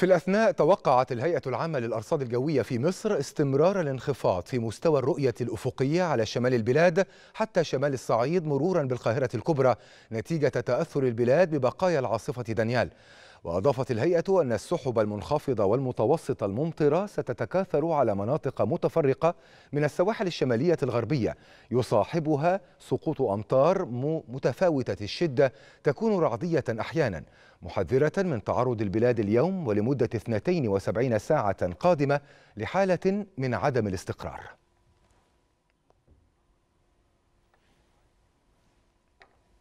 في الأثناء توقعت الهيئة العامة للأرصاد الجوية في مصر استمرار الانخفاض في مستوى الرؤية الأفقية على شمال البلاد حتى شمال الصعيد مرورا بالقاهرة الكبرى نتيجة تأثر البلاد ببقايا العاصفة دانيال وأضافت الهيئة أن السحب المنخفضة والمتوسطة الممطرة ستتكاثر على مناطق متفرقة من السواحل الشمالية الغربية يصاحبها سقوط أمطار متفاوتة الشدة تكون رعدية أحيانا محذرة من تعرض البلاد اليوم ولمدة 72 ساعة قادمة لحالة من عدم الاستقرار